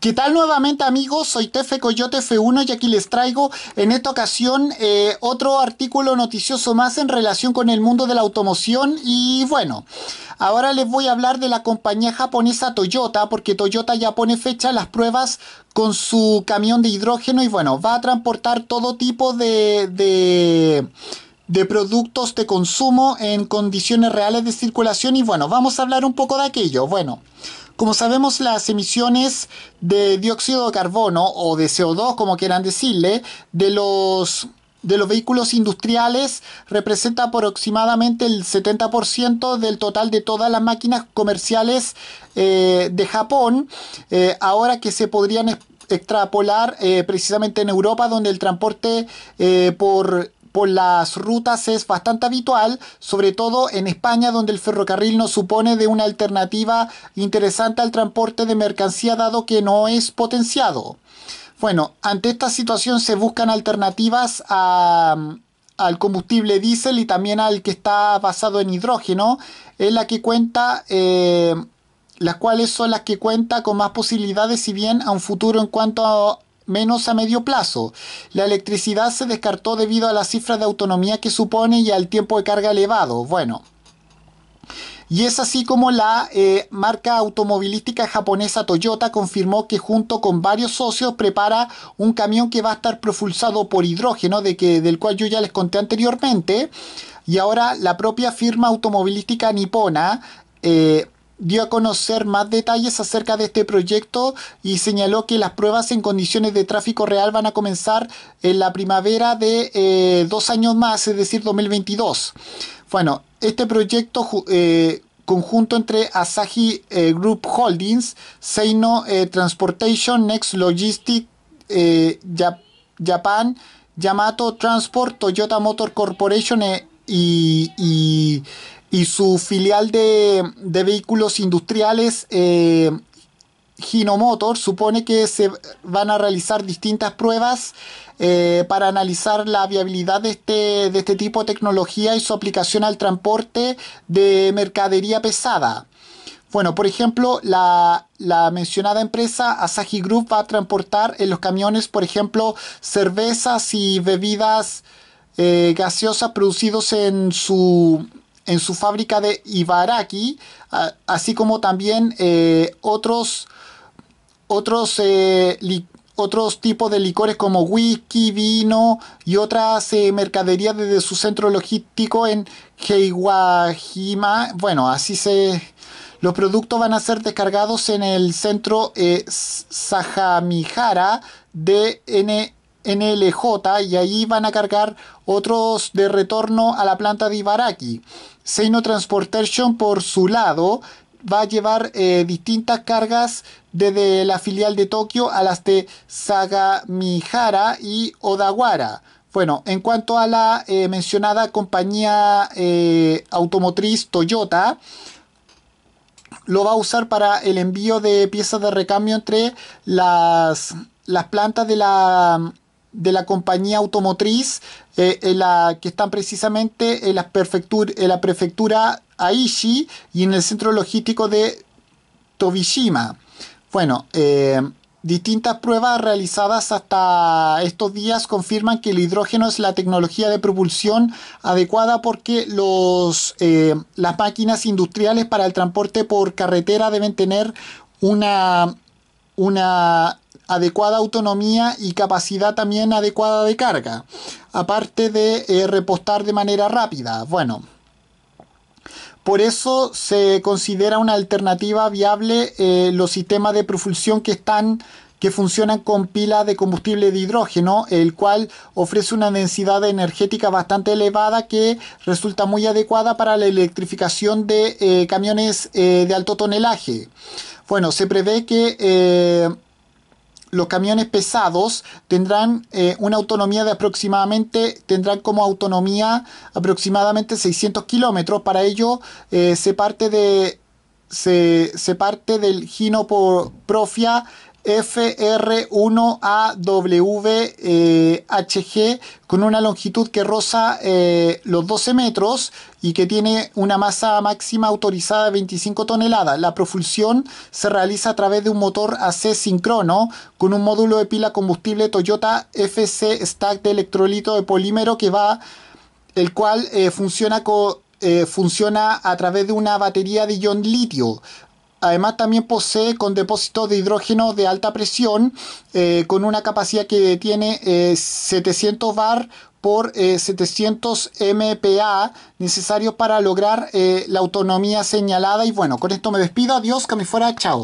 ¿Qué tal nuevamente amigos? Soy Tefe Coyote F1 y aquí les traigo en esta ocasión eh, otro artículo noticioso más en relación con el mundo de la automoción y bueno, ahora les voy a hablar de la compañía japonesa Toyota porque Toyota ya pone fecha las pruebas con su camión de hidrógeno y bueno, va a transportar todo tipo de... de de productos de consumo en condiciones reales de circulación y bueno, vamos a hablar un poco de aquello. Bueno, como sabemos, las emisiones de dióxido de carbono o de CO2, como quieran decirle, de los de los vehículos industriales representa aproximadamente el 70% del total de todas las máquinas comerciales eh, de Japón, eh, ahora que se podrían extrapolar eh, precisamente en Europa, donde el transporte por por las rutas es bastante habitual, sobre todo en España donde el ferrocarril no supone de una alternativa interesante al transporte de mercancía dado que no es potenciado. Bueno, ante esta situación se buscan alternativas al combustible diésel y también al que está basado en hidrógeno, es la que cuenta... Eh, las cuales son las que cuenta con más posibilidades si bien a un futuro en cuanto a menos a medio plazo. La electricidad se descartó debido a la cifra de autonomía que supone y al tiempo de carga elevado. Bueno. Y es así como la eh, marca automovilística japonesa Toyota confirmó que junto con varios socios prepara un camión que va a estar propulsado por hidrógeno, de que, del cual yo ya les conté anteriormente. Y ahora la propia firma automovilística nipona eh, dio a conocer más detalles acerca de este proyecto y señaló que las pruebas en condiciones de tráfico real van a comenzar en la primavera de eh, dos años más, es decir, 2022. Bueno, este proyecto eh, conjunto entre Asahi eh, Group Holdings, Seino Transportation, Next Logistics, Japan, Yamato Transport, Toyota Motor Corporation y y su filial de, vehículos industriales eh, Gino Motor supone que se van a realizar distintas pruebas eh, para analizar la viabilidad este, de este, tipo de tecnología y su aplicación al transporte de mercadería pesada. Bueno, por ejemplo, la, mencionada empresa Asahi Group va a transportar en los camiones, por ejemplo, cervezas y bebidas eh, gaseosas producidos en su, en su fábrica de Ibaraki, así como también eh, otros, otros, eh, otros tipos de licores como whisky, vino y otras eh, mercaderías desde su centro logístico en Heiwajima. Bueno, así se... Los productos van a ser descargados en el centro Sajamihara de N NLJ y ahí van a cargar otros de retorno a la planta de Ibaraki. Seino Transportation por su lado va a llevar eh, distintas cargas desde la filial de Tokio a las de Sagamihara y Odawara. Bueno, en cuanto a la eh, mencionada compañía eh, automotriz Toyota, lo va a usar para el envío de piezas de recambio entre las, las plantas de la de la compañía automotriz, en eh, eh, la, que están precisamente en la, prefectura, en la prefectura y en el centro logístico de Tobishima. Bueno, eh, distintas pruebas realizadas hasta estos días confirman que el hidrógeno es la tecnología de propulsión adecuada porque los, las máquinas industriales para el transporte por carretera deben tener una, una adecuada autonomía y capacidad también adecuada de carga, aparte de eh, repostar de manera rápida. Bueno, por eso se considera una alternativa viable eh, los sistemas de propulsión que están que funcionan con pila de combustible de hidrógeno, el cual ofrece una densidad energética bastante elevada que resulta muy adecuada para la electrificación de eh, camiones de alto tonelaje. Bueno, se prevé que los camiones pesados tendrán eh, una autonomía de aproximadamente, tendrán como autonomía aproximadamente 600 kilómetros. Para ello eh, se parte de se, se, parte del Gino por Profia FR1AWHG eh, con una longitud que roza eh, los 12 metros y que tiene una masa máxima autorizada de 25 toneladas. La propulsión se realiza a través de un motor AC sincrono con un módulo de pila combustible Toyota FC Stack de electrolito de polímero que va, el cual eh, funciona con funciona a través de una batería de ion litio. Además también posee con depósito de hidrógeno de alta presión eh, con una capacidad que tiene 700 eh, bar por 700 eh, MPA Necesario para lograr la autonomía señalada. Y bueno, con esto me despido. Adiós, que me fuera. Chao.